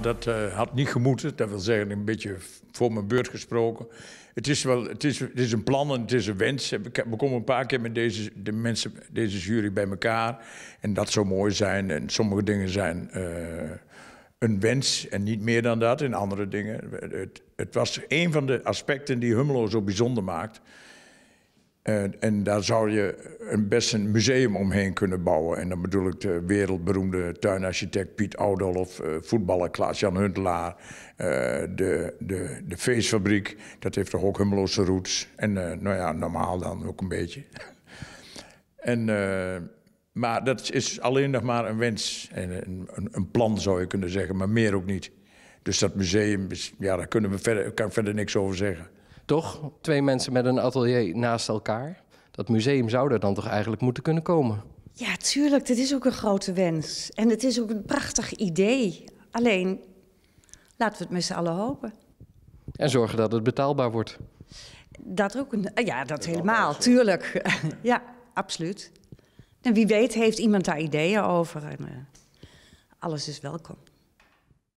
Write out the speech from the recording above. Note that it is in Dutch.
Dat eh, had niet gemoeten, dat wil zeggen een beetje voor mijn beurt gesproken. Het is, wel, het is, het is een plan en het is een wens. We komen een paar keer met deze, de mensen, deze jury bij elkaar. En dat zou mooi zijn. En sommige dingen zijn eh, een wens en niet meer dan dat. En andere dingen. Het, het was een van de aspecten die Hummelo zo bijzonder maakt. En, en, daar zou je een best een museum omheen kunnen bouwen. En dan bedoel ik de wereldberoemde tuinarchitect Piet Oudolf, eh, voetballer Klaas-Jan Huntelaar, eh, de, de, de feestfabriek, dat heeft toch ook hummeloze roots. En eh, nou ja, normaal dan ook een beetje. en, maar dat is alleen nog maar een wens en een, een plan zou je kunnen zeggen, maar meer ook niet. Dus dat museum, ja, daar kunnen we verder, kan ik verder niks over zeggen. Toch? Twee mensen met een atelier naast elkaar. Dat museum zou er dan toch eigenlijk moeten kunnen komen? Ja, tuurlijk. Dat is ook een grote wens. En het is ook een prachtig idee. Alleen, laten we het met z'n allen hopen. En zorgen dat het betaalbaar wordt. Dat ook. Een, eh, ja, dat, helemaal. Tuurlijk. ja, absoluut. En wie weet heeft iemand daar ideeën over. En, eh, alles is welkom.